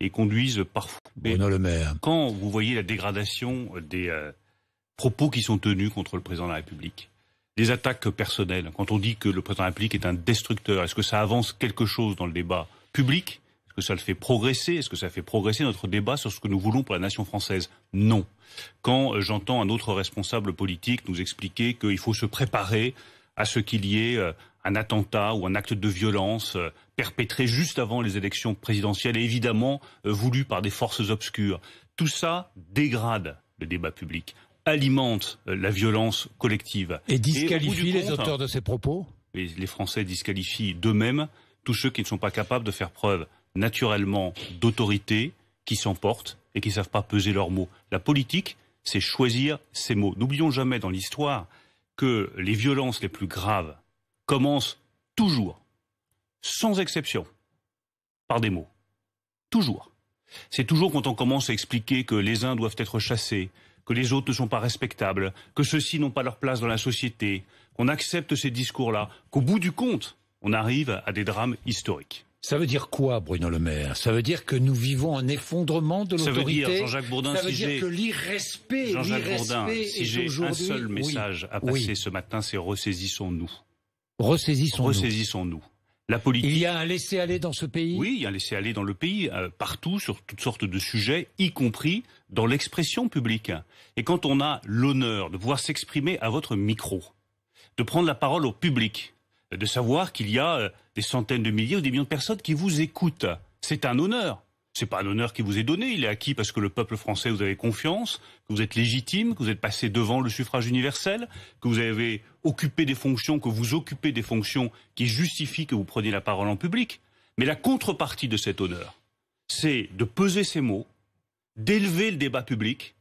et conduisent parfois. Bruno Le Maire. Quand vous voyez la dégradation des euh, propos qui sont tenus contre le président de la République, des attaques personnelles, quand on dit que le président de la République est un destructeur, est-ce que ça avance quelque chose dans le débat public Est-ce que ça le fait progresser Est-ce que ça fait progresser notre débat sur ce que nous voulons pour la nation française Non. Quand euh, j'entends un autre responsable politique nous expliquer qu'il faut se préparer à ce qu'il y ait euh, un attentat ou un acte de violence euh, perpétré juste avant les élections présidentielles et évidemment euh, voulu par des forces obscures. Tout ça dégrade le débat public, alimente euh, la violence collective. Et disqualifie les auteurs de ces propos Les Français disqualifient d'eux-mêmes tous ceux qui ne sont pas capables de faire preuve naturellement d'autorité, qui s'emportent et qui ne savent pas peser leurs mots. La politique, c'est choisir ses mots. N'oublions jamais dans l'histoire que les violences les plus graves commence toujours, sans exception, par des mots. Toujours. C'est toujours quand on commence à expliquer que les uns doivent être chassés, que les autres ne sont pas respectables, que ceux-ci n'ont pas leur place dans la société, qu'on accepte ces discours-là, qu'au bout du compte, on arrive à des drames historiques. Ça veut dire quoi, Bruno Le Maire Ça veut dire que nous vivons un effondrement de l'autorité. Ça veut dire, Jean-Jacques Bourdin, que l'irrespect, Jean-Jacques si j'ai un seul message à passer ce matin, c'est ressaisissons-nous. Ressaisissons-nous. La politique. Il y a un laisser-aller dans ce pays Oui, il y a un laisser-aller dans le pays, euh, partout, sur toutes sortes de sujets, y compris dans l'expression publique. Et quand on a l'honneur de pouvoir s'exprimer à votre micro, de prendre la parole au public, de savoir qu'il y a euh, des centaines de milliers ou des millions de personnes qui vous écoutent, c'est un honneur. C'est pas un honneur qui vous est donné, il est acquis parce que le peuple français vous avez confiance, que vous êtes légitime, que vous êtes passé devant le suffrage universel, que vous avez occupé des fonctions, que vous occupez des fonctions qui justifient que vous preniez la parole en public. Mais la contrepartie de cet honneur, c'est de peser ses mots, d'élever le débat public,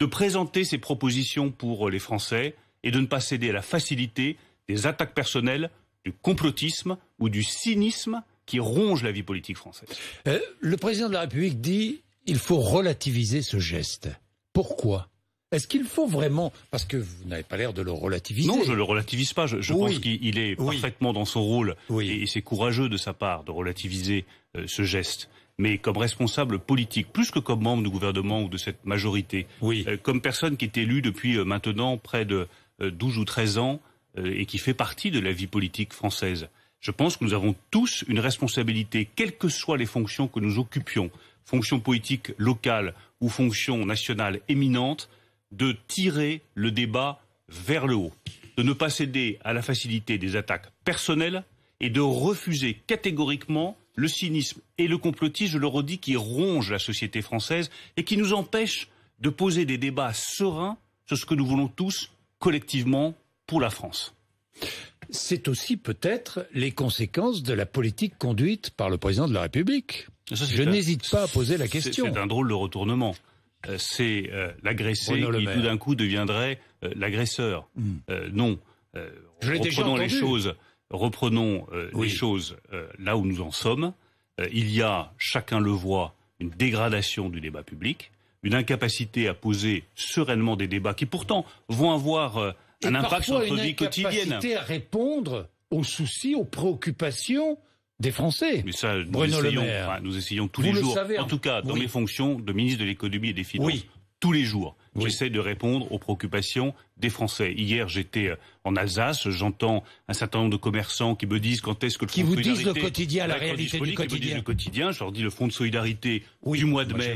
de présenter ses propositions pour les Français et de ne pas céder à la facilité des attaques personnelles, du complotisme ou du cynisme qui ronge la vie politique française. Euh, le président de la République dit il faut relativiser ce geste. Pourquoi est-ce qu'il faut vraiment, parce que vous n'avez pas l'air de le relativiser. Non, je le relativise pas. Je, pense qu'il est parfaitement dans son rôle et, c'est courageux de sa part de relativiser euh, ce geste. Mais comme responsable politique, plus que comme membre du gouvernement ou de cette majorité, euh, comme personne qui est élue depuis maintenant près de 12 ou 13 ans et qui fait partie de la vie politique française, je pense que nous avons tous une responsabilité, quelles que soient les fonctions que nous occupions, fonctions politiques locales ou fonctions nationales éminentes, de tirer le débat vers le haut, de ne pas céder à la facilité des attaques personnelles et de refuser catégoriquement le cynisme et le complotisme, je le redis, qui rongent la société française et qui nous empêche de poser des débats sereins sur ce que nous voulons tous collectivement pour la France c'est aussi peut-être les conséquences de la politique conduite par le président de la République. Je n'hésite pas à poser la question. C'est un drôle de retournement. Euh, c'est euh, l'agressé qui tout d'un coup deviendrait euh, l'agresseur. Hmm. non. Je reprenons les choses. Reprenons les choses là où nous en sommes. il y a, chacun le voit, une dégradation du débat public, une incapacité à poser sereinement des débats qui pourtant vont avoir un impact sur notre vie quotidienne. à répondre aux soucis, aux préoccupations des Français. Mais ça, nous, Bruno essayons, le Maire. nous essayons tous les jours, en tout cas dans mes fonctions de ministre de l'économie et des finances, oui. tous les jours. J'essaie de répondre aux préoccupations des Français. Hier, j'étais euh, en Alsace, j'entends un certain nombre de commerçants qui me disent quand est-ce que le qui fonds de solidarité... vous disent le quotidien, la réalité du quotidien. le quotidien, je leur dis le fonds de solidarité du mois de mai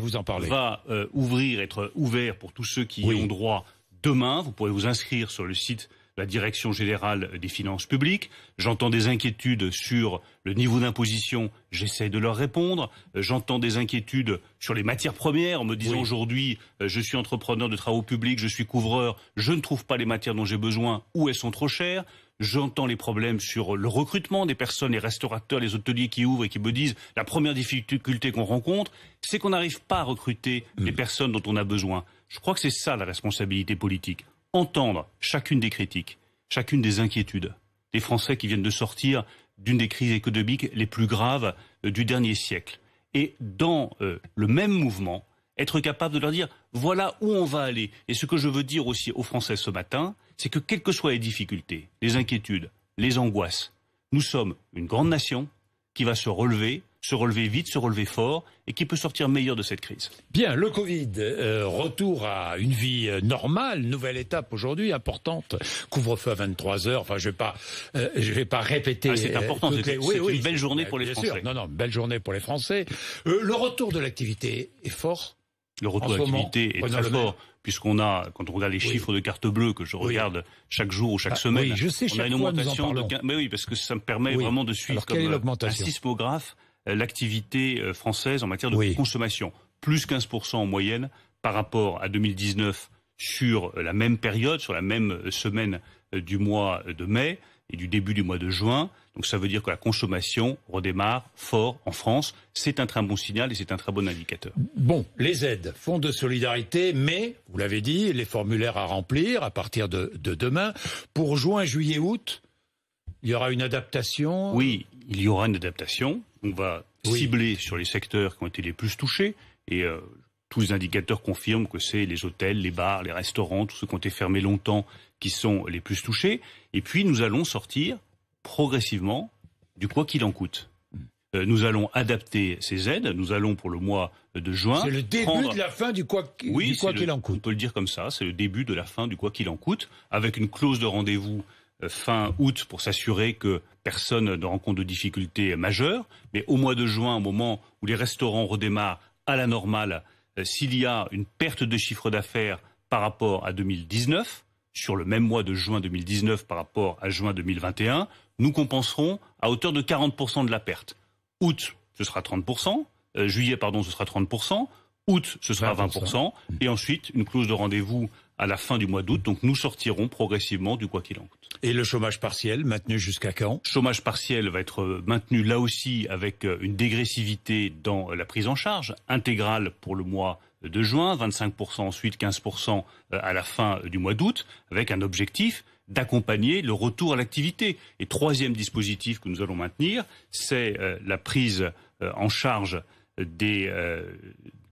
va euh, ouvrir, être ouvert pour tous ceux qui ont droit Demain, vous pourrez vous inscrire sur le site de la Direction générale des finances publiques. J'entends des inquiétudes sur le niveau d'imposition, j'essaie de leur répondre. J'entends des inquiétudes sur les matières premières en me disant aujourd'hui, euh, je suis entrepreneur de travaux publics, je suis couvreur, je ne trouve pas les matières dont j'ai besoin ou elles sont trop chères. J'entends les problèmes sur le recrutement des personnes, les restaurateurs, les hôteliers qui ouvrent et qui me disent la première difficulté qu'on rencontre, c'est qu'on n'arrive pas à recruter mm. les personnes dont on a besoin. Je crois que c'est ça la responsabilité politique. Entendre chacune des critiques, chacune des inquiétudes des Français qui viennent de sortir d'une des crises économiques les plus graves euh, du dernier siècle. Et dans euh, le même mouvement, être capable de leur dire voilà où on va aller. Et ce que je veux dire aussi aux Français ce matin, c'est que quelles que soient les difficultés, les inquiétudes, les angoisses, nous sommes une grande nation qui va se relever, se relever vite, se relever fort, et qui peut sortir meilleur de cette crise. Bien, le Covid, euh, retour à une vie euh, normale, nouvelle étape aujourd'hui importante. Couvre-feu à 23 heures. Enfin, je vais pas, euh, je vais pas répéter. Ah, c'est important. C'est une belle journée pour les Français. Non, non, belle journée pour les Français. le retour de l'activité est fort. Le retour de l'activité est très fort puisqu'on a, quand on regarde les chiffres de carte bleue que je regarde chaque jour ou chaque ah, semaine, je sais, on a une augmentation. Mais oui, parce que ça me permet vraiment de suivre comme un sismographe euh, l'activité euh, française en matière de consommation, plus 15% en moyenne par rapport à 2019 sur euh, la même période, sur la même semaine du mois de mai et du début du mois de juin. Donc ça veut dire que la consommation redémarre fort en France. C'est un très bon signal et c'est un très bon indicateur. Bon, les aides, fonds de solidarité, mais, vous l'avez dit, les formulaires à remplir à partir de, de demain. Pour juin, juillet, août, il y aura une adaptation Oui, il y aura une adaptation on va cibler sur les secteurs qui ont été les plus touchés. Et euh, tous les indicateurs confirment que c'est les hôtels, les bars, les restaurants, tous ceux qui ont été fermés longtemps qui sont les plus touchés. Et puis nous allons sortir progressivement du quoi qu'il en coûte. Euh, nous allons adapter ces aides. Nous allons pour le mois de juin. C'est le début de la fin du quoi qu'il en coûte. On peut le dire comme ça. C'est le début de la fin du quoi qu'il en coûte, avec une clause de rendez-vous euh, fin août pour s'assurer que personne ne rencontre de difficultés majeures. Mais au mois de juin, au moment où les restaurants redémarrent à la normale, euh, s'il y a une perte de chiffre d'affaires par rapport à 2019, sur le même mois de juin 2019 par rapport à juin 2021, nous compenserons à hauteur de 40% de la perte. Août, ce sera 30%, euh, juillet, pardon, ce sera 30%, août, ce sera 20%, et ensuite une clause de rendez-vous à la fin du mois d'août. Donc nous sortirons progressivement du quoi qu'il en coûte. Et le chômage partiel maintenu jusqu'à quand Chômage partiel va être euh, maintenu là aussi avec euh, une dégressivité dans euh, la prise en charge intégrale pour le mois de juin, 25% ensuite, 15% à la fin du mois d'août, avec un objectif d'accompagner le retour à l'activité. Et troisième dispositif que nous allons maintenir, c'est la prise en charge des,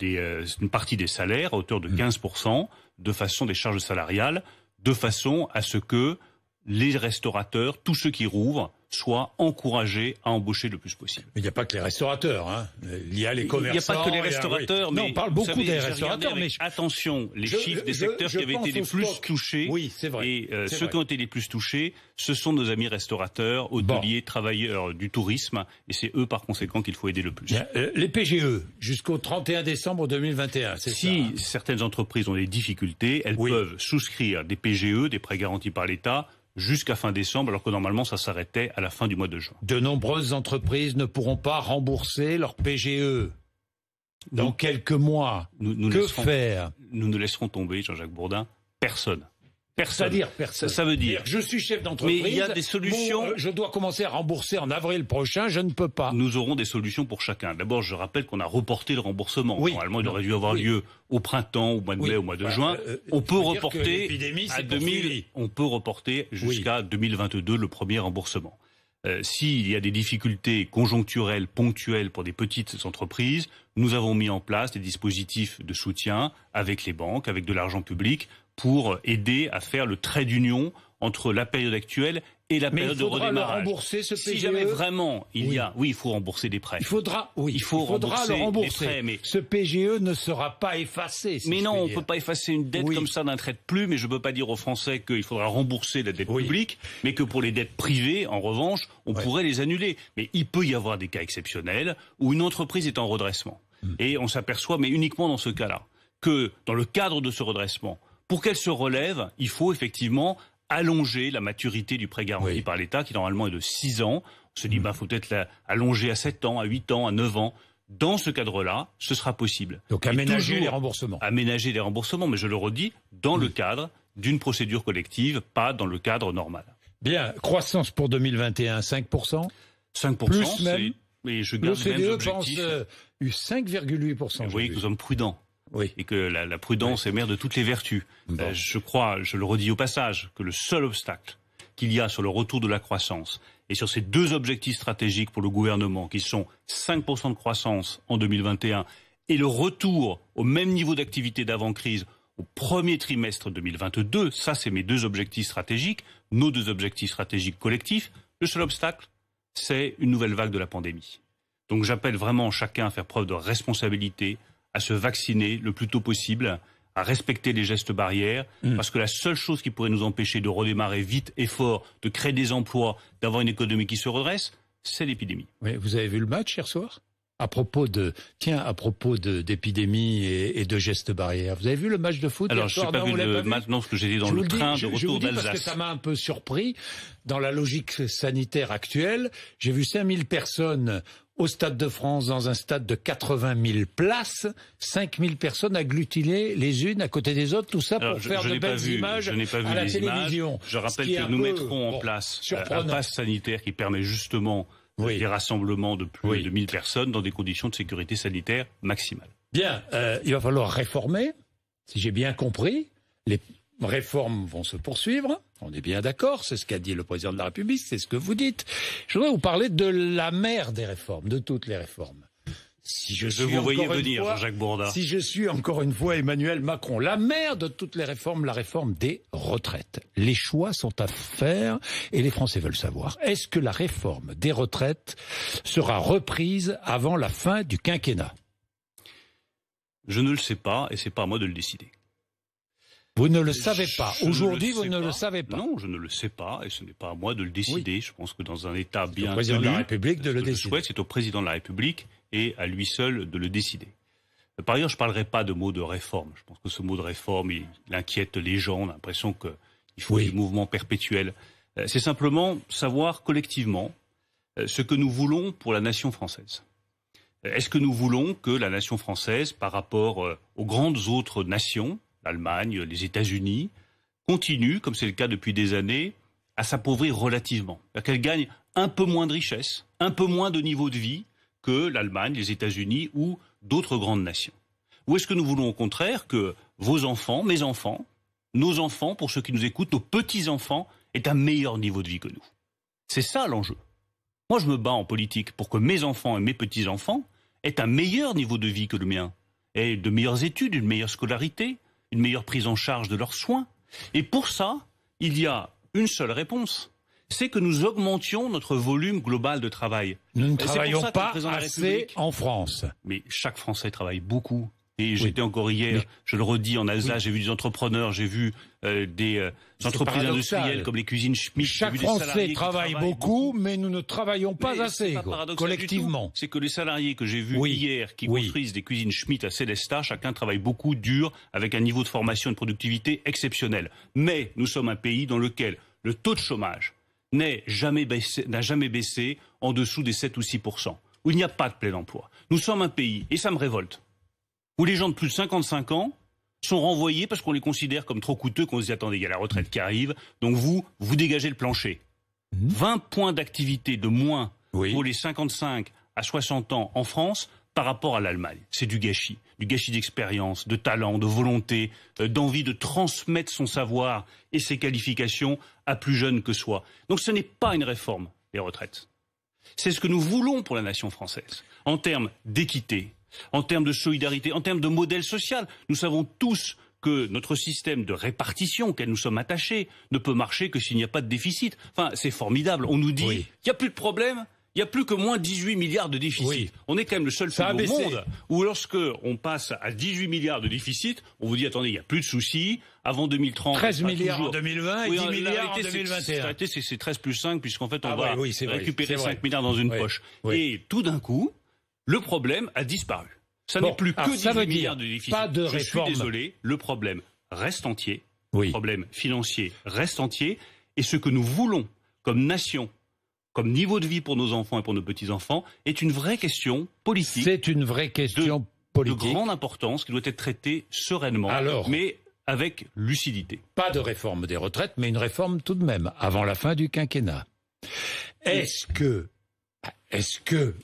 des, partie des salaires à hauteur de 15%. Mmh de façon des charges salariales, de façon à ce que les restaurateurs, tous ceux qui rouvrent, soit encouragés à embaucher le plus possible. Mais il n'y a pas que les restaurateurs, hein. il y a les commerçants. Il n'y a pas que les restaurateurs, mais on parle beaucoup des restaurateurs. Mais attention, les chiffres des secteurs qui avaient été les plus touchés, oui, c'est vrai, et euh, ceux qui ont été les plus touchés, ce sont nos amis restaurateurs, hôteliers, travailleurs du tourisme, et c'est eux par conséquent qu'il faut aider le plus. Euh, les PGE jusqu'au 31 décembre 2021, c'est si ça. Si hein. certaines entreprises ont des difficultés, elles peuvent souscrire des PGE, des prêts garantis par l'État jusqu'à fin décembre, alors que normalement ça s'arrêtait à la fin du mois de juin. De nombreuses entreprises ne pourront pas rembourser leur PGE dans quelques mois. que faire Nous ne laisserons tomber, Jean-Jacques Bourdin, personne. Personne. dire personne. Ça veut dire. Je suis chef d'entreprise. Mais il y a des solutions. Euh, je dois commencer à rembourser en avril prochain. Je ne peux pas. Nous aurons des solutions pour chacun. D'abord, je rappelle qu'on a reporté le remboursement. Oui. Normalement, il aurait dû avoir lieu au printemps, au mois de mai, au mois de bah, juin. Euh, euh, on, peut reporter on peut reporter jusqu'à 2022 le premier remboursement. s'il y a des difficultés conjoncturelles, ponctuelles pour des petites entreprises, nous avons mis en place des dispositifs de soutien avec les banques, avec de l'argent public, pour aider à faire le trait d'union entre la période actuelle et la période de redémarrage. rembourser ce PGE. Si e. jamais vraiment il y a, oui, il faut rembourser des prêts. Il faudra, oui, il, faudra rembourser le rembourser. mais ce PGE ne sera pas effacé. mais non, on ne peut pas effacer une dette comme ça d'un trait de plume. Mais je ne peux pas dire aux Français qu'il faudra rembourser la dette publique, mais que pour les dettes privées, en revanche, on pourrait les annuler. Mais il peut y avoir des cas exceptionnels où une entreprise est en redressement. Hmm. Et on s'aperçoit, mais uniquement dans ce cas-là, que dans le cadre de ce redressement, pour qu'elle se relève, il faut effectivement allonger la maturité du prêt garanti par l'État, qui normalement est de 6 ans. On se dit, il mm. bah, faut peut-être l'allonger à 7 ans, à 8 ans, à 9 ans. Dans ce cadre-là, ce sera possible. Donc aménager les remboursements. Aménager les remboursements, mais je le redis, dans le mm. cadre d'une procédure collective, pas dans le cadre normal. Bien, croissance pour 2021, 5% 5%, Plus même. Mais je garde même e pense euh, 5,8%. Vous voyez que nous sommes prudents. Oui. Et que la, prudence est mère de toutes les vertus. Euh, je crois, je le redis au passage, que le seul obstacle qu'il y a sur le retour de la croissance et sur ces deux objectifs stratégiques pour le gouvernement, qui sont 5% de croissance en 2021 et le retour au même niveau d'activité d'avant-crise au premier trimestre 2022, ça c'est mes deux objectifs stratégiques, nos deux objectifs stratégiques collectifs, le seul obstacle, c'est une nouvelle vague de la pandémie. Donc j'appelle vraiment chacun à faire preuve de responsabilité, à se vacciner le plus tôt possible, à respecter les gestes barrières, mm. parce que la seule chose qui pourrait nous empêcher de redémarrer vite et fort, de créer des emplois, d'avoir une économie qui se redresse, c'est l'épidémie. vous avez vu le match hier soir à propos de tiens à propos d'épidémie et, de gestes barrières. Vous avez vu le match de foot Alors je n'ai pas, pas maintenant ce que j'ai dit dans le train de retour d'Alsace. ça m'a un peu surpris dans la logique sanitaire actuelle. J'ai vu 5000 personnes au Stade de France, dans un stade de 80 000 places, 5 000 personnes agglutinées les unes à côté des autres, tout ça pour faire de belles images à la télévision. Je rappelle que nous mettrons en place euh, surprenant. un sanitaire qui permet justement des rassemblements de plus de de 000 personnes dans des conditions de sécurité sanitaire maximales. Bien, euh, il va falloir réformer, si j'ai bien compris, les réformes vont se poursuivre. On est bien d'accord, c'est ce qu'a dit le président de la République, c'est ce que vous dites. Je voudrais vous parler de la mère des réformes, de toutes les réformes. Si je, vous voyez venir, jacques Bourdin. Si je suis encore une fois Emmanuel Macron, la mère de toutes les réformes, la réforme des retraites. Les choix sont à faire et les Français veulent savoir. Est-ce que la réforme des retraites sera reprise avant la fin du quinquennat Je ne le sais pas et c'est pas à moi de le décider. Vous ne le savez pas. Aujourd'hui, vous ne le savez pas. Non, je ne le sais pas et ce n'est pas à moi de le décider. Je pense que dans un État bien. au président de la République de le décider. Je souhaite, c'est au président de la République et à lui seul de le décider. Par ailleurs, je ne parlerai pas de mot de réforme. Je pense que ce mot de réforme, il, inquiète les gens. On a l'impression qu'il faut des du mouvement perpétuel. Euh, c'est simplement savoir collectivement euh, ce que nous voulons pour la nation française. Euh, est-ce que nous voulons que la nation française, par rapport aux grandes autres nations, l'Allemagne, les États-Unis, continuent, comme c'est le cas depuis des années, à s'appauvrir relativement. C'est-à-dire qu'elle gagne un peu moins de richesse, un peu moins de niveau de vie que l'Allemagne, les États-Unis ou d'autres grandes nations. Ou est-ce que nous voulons au contraire que vos enfants, mes enfants, nos enfants, pour ceux qui nous écoutent, nos petits-enfants, aient un meilleur niveau de vie que nous C'est ça l'enjeu. Moi, je me bats en politique pour que mes enfants et mes petits-enfants aient un meilleur niveau de vie que le mien, aient de meilleures études, une meilleure scolarité, une meilleure prise en charge de leurs soins. Et pour ça, il y a une seule réponse c'est que nous augmentions notre volume global de travail. Nous ne travaillons pas assez en France. Mais chaque Français travaille beaucoup. Et j'étais encore hier, je le redis, en Alsace, j'ai vu des entrepreneurs, j'ai vu euh, euh, des entreprises industrielles comme les cuisines Schmitt. Chaque Français travaille beaucoup, mais nous ne travaillons pas assez, collectivement. C'est que les salariés que j'ai vus hier qui construisent des cuisines Schmitt à Célestat, chacun travaille beaucoup, dur, avec un niveau de formation et de productivité exceptionnel. Mais nous sommes un pays dans lequel le taux de chômage n'a jamais baissé, jamais baissé en dessous des 7 ou 6 où il n'y a pas de plein emploi. Nous sommes un pays, et ça me révolte, où les gens de plus de 55 ans sont renvoyés parce qu'on les considère comme trop coûteux, qu'on se dit attendez, il y a la retraite qui arrive, donc vous, vous dégagez le plancher. 20 mhm. points d'activité de moins pour les 55 à 60 ans en France par rapport à l'Allemagne. C'est du gâchis, du gâchis d'expérience, de talent, de volonté, euh, d'envie de transmettre son savoir et ses qualifications à plus jeunes que soi. Donc ce n'est pas une réforme des retraites. C'est ce que nous voulons pour la nation française en termes d'équité, en termes de solidarité, en termes de modèle social. Nous savons tous que notre système de répartition auquel nous sommes attachés ne peut marcher que s'il n'y a pas de déficit. Enfin, c'est formidable. On nous dit, il n'y a plus de problème, il n'y a plus que moins 18 milliards de déficit. On est quand même le seul pays au monde où lorsque on passe à 18 milliards de déficit, on vous dit attendez, il n'y a plus de soucis. Avant 2030, 13 milliards en 2020 et 10 milliards en 2021. C'est 13 plus 5 puisqu'en fait on ah va récupérer 5 milliards dans une poche. Et tout d'un coup, le problème a disparu. Ça n'est plus que 18 milliards de Pas de Je suis désolé, le problème reste entier. Le problème financier reste entier. Et ce que nous voulons comme nation, comme niveau de vie pour nos enfants et pour nos petits-enfants, est une vraie question politique. C'est une vraie question de, politique. De grande importance qui doit être traitée sereinement. mais avec lucidité. Pas de réforme des retraites, mais une réforme tout de même, avant la fin du quinquennat. Est-ce que, est-ce que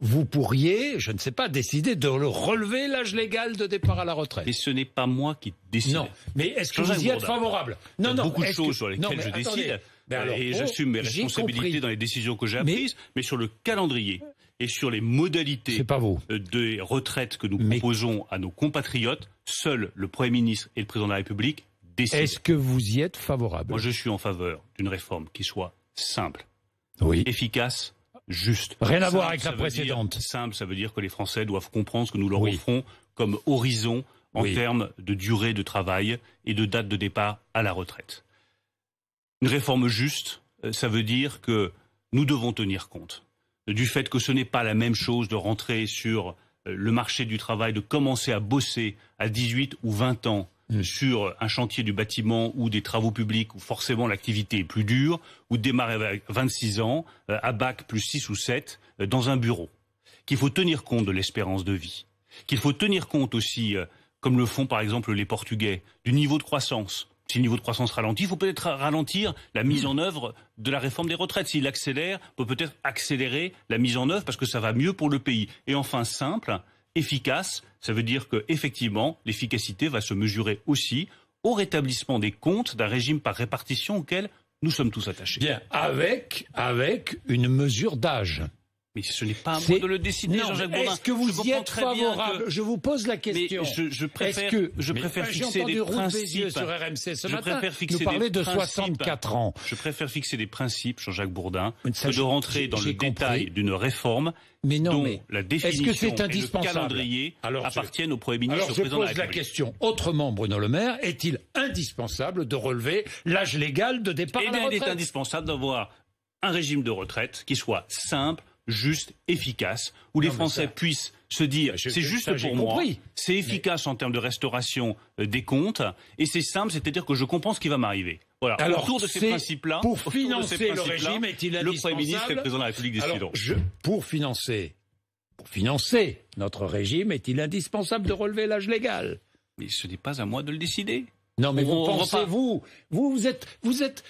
vous pourriez, je ne sais pas, décider de relever l'âge légal de départ à la retraite. Et ce n'est pas moi qui décide. Non, mais est-ce que vous y êtes favorable Non, non. Beaucoup de choses sur lesquelles je décide. Ben et j'assume mes responsabilités dans les décisions que j'ai prises, mais... sur le calendrier et sur les modalités euh, des retraites que nous proposons à nos compatriotes, seul le Premier ministre et le Président de la République décident. Est-ce que vous y êtes favorable Moi, je suis en faveur d'une réforme qui soit simple, oui. efficace Rien à voir avec la précédente. simple, ça veut dire que les Français doivent comprendre ce que nous leur offrons comme horizon en termes de durée de travail et de date de départ à la retraite. Une réforme juste, euh, ça veut dire que nous devons tenir compte du fait que ce n'est pas la même chose de rentrer sur euh, le marché du travail, de commencer à bosser à 18 ou 20 ans euh, sur un chantier du bâtiment ou des travaux publics où forcément l'activité est plus dure, ou démarrer à 26 ans, euh, à bac plus 6 ou 7, euh, dans un bureau. Qu'il faut tenir compte de l'espérance de vie. Qu'il faut tenir compte aussi, comme le font par exemple les Portugais, du niveau de croissance. Si le niveau de croissance ralentit, il faut peut-être ralentir la mise en œuvre de la réforme des retraites. S'il accélère, on peut peut-être accélérer la mise en œuvre parce que ça va mieux pour le pays. Et enfin, simple, efficace, ça veut dire que effectivement, l'efficacité va se mesurer aussi au rétablissement des comptes d'un régime par répartition auquel nous sommes tous attachés. Bien, avec, avec une mesure d'âge ce n'est pas de le décider, Jean-Jacques Bourdin. Est-ce que vous je y êtes favorable Je vous pose la question. Mais je, je préfère, je préfère euh, fixer des principes. sur RMC ce je matin, fixer nous de 64 ans. Je préfère fixer des principes, Jean-Jacques Bourdin, que de rentrer dans le détail d'une réforme mais non, dont la définition que et le calendrier alors, appartiennent au Premier ministre. je pose la, question autrement, Bruno Le Maire, est-il indispensable de relever l'âge légal de départ eh la retraite Il est indispensable d'avoir un régime de retraite qui soit simple, juste, efficace, où les Français puissent se dire c'est juste pour moi, c'est efficace en termes de restauration euh, des comptes, et c'est simple, c'est-à-dire que je comprends ce qui va m'arriver. Alors, autour de ces principes-là, pour financer le régime, est-il Le Premier président de la République Pour financer, pour financer notre régime, est-il indispensable de relever l'âge légal Mais ce n'est pas à moi de le décider. Non, mais vous pensez, vous, vous, vous êtes, vous êtes,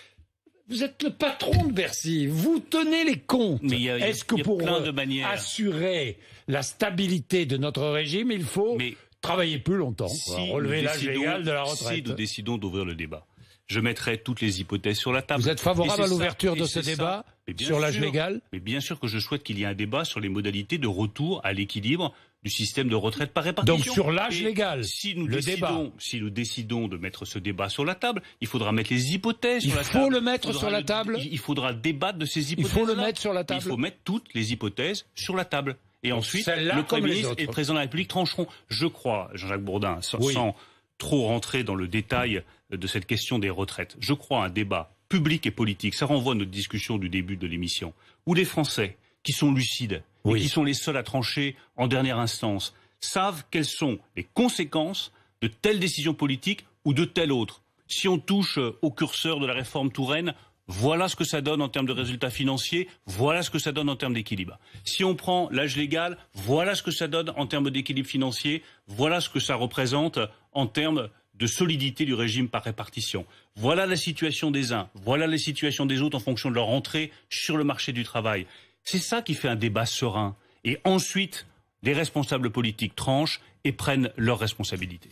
vous êtes le patron de Bercy. Vous tenez les comptes. Est-ce que pour plein de assurer la stabilité de notre régime, il faut travailler plus longtemps, relever l'âge légal de la retraite Si nous décidons d'ouvrir le débat, je mettrai toutes les hypothèses sur la table. Vous êtes favorable à l'ouverture de ce débat sur l'âge légal Mais bien sûr que je souhaite qu'il y ait un débat sur les modalités de retour à l'équilibre système de retraite par répartition. Donc sur l'âge légal, si nous décidons, si nous décidons de mettre ce débat sur la table, il faudra mettre les hypothèses sur la table. Il faut le mettre sur la table. Il faudra débattre de ces hypothèses. Il faut le mettre sur la table. Il faut mettre toutes les hypothèses sur la table. Et ensuite, le Premier ministre et le Président de la République trancheront. Je crois, Jean-Jacques Bourdin, sans, trop rentrer dans le détail de cette question des retraites, je crois un débat public et politique, ça renvoie à notre discussion du début de l'émission, où les Français, qui sont lucides, qui sont les seuls à trancher en dernière instance, savent quelles sont les conséquences de telle décision politique ou de telle autre. Si on touche euh, au curseur de la réforme Touraine, voilà ce que ça donne en termes de résultats financiers, voilà ce que ça donne en termes d'équilibre. Si on prend l'âge légal, voilà ce que ça donne en termes d'équilibre financier, voilà ce que ça représente en termes de solidité du régime par répartition. Voilà la situation des uns, voilà la situation des autres en fonction de leur entrée sur le marché du travail. C'est ça qui fait un débat serein. Et ensuite, les responsables politiques tranchent et prennent leurs responsabilités.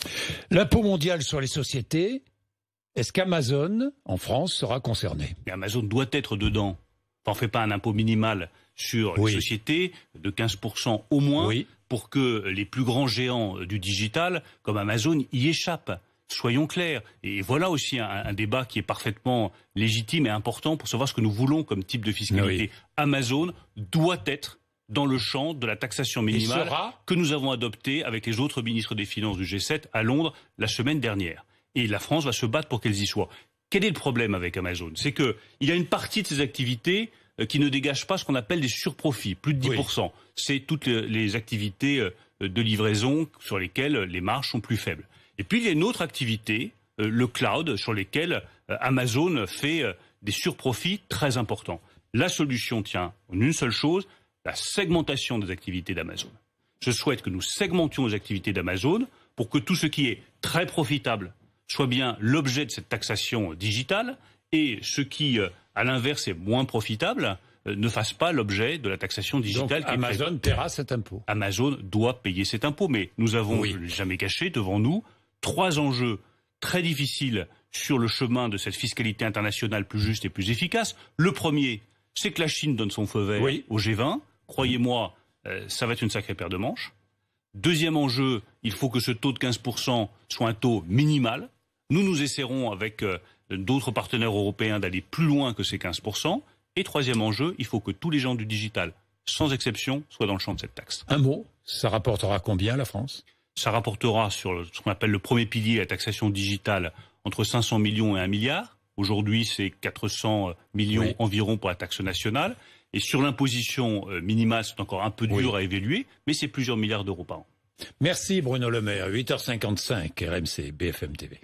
L'impôt mondial sur les sociétés, est-ce qu'Amazon, en France, sera concerné Amazon doit être dedans. on ne fait pas un impôt minimal sur les sociétés de 15% au moins pour que les plus grands géants du digital, comme Amazon, y échappent soyons clairs. Et voilà aussi un, débat qui est parfaitement légitime et important pour savoir ce que nous voulons comme type de fiscalité. Ah Amazon doit être dans le champ de la taxation minimale que nous avons adoptée avec les autres ministres des Finances du G7 à Londres la semaine dernière. Et la France va se battre pour qu'elle y soit. Quel est le problème avec Amazon C'est qu'il y a une partie de ses activités euh, qui ne dégagent pas ce qu'on appelle des surprofits, plus de 10%. C'est toutes euh, les activités euh, de livraison sur lesquelles les marges sont plus faibles. Et puis il y a une autre activité, euh, le cloud, sur lesquels euh, Amazon fait euh, des surprofits très importants. La solution tient en une seule chose, la segmentation des activités d'Amazon. Je souhaite que nous segmentions les activités d'Amazon pour que tout ce qui est très profitable soit bien l'objet de cette taxation digitale et ce qui, à l'inverse, est moins profitable ne fasse pas l'objet de la taxation digitale. Amazon paiera cet impôt. Amazon doit payer cet impôt, mais nous avons, jamais caché devant nous, trois enjeux très difficiles sur le chemin de cette fiscalité internationale plus juste et plus efficace. Le premier, c'est que la Chine donne son feu vert au G20. Croyez-moi, euh, ça va être une sacrée paire de manches. Deuxième enjeu, il faut que ce taux de 15% soit un taux minimal. Nous, nous essaierons avec euh, d'autres partenaires européens d'aller plus loin que ces 15%. Et troisième enjeu, il faut que tous les gens du digital, sans exception, soient dans le champ de cette taxe. Un mot, ça rapportera combien à la France ça rapportera sur ce qu'on appelle le premier pilier, la taxation digitale, entre 500 millions et 1 milliard. Aujourd'hui, c'est 400 millions environ pour la taxe nationale. Et sur l'imposition euh, minimale, c'est encore un peu dur à évaluer, mais c'est plusieurs milliards d'euros par an. Merci Bruno Le Maire, 8h55, RMC, BFM TV.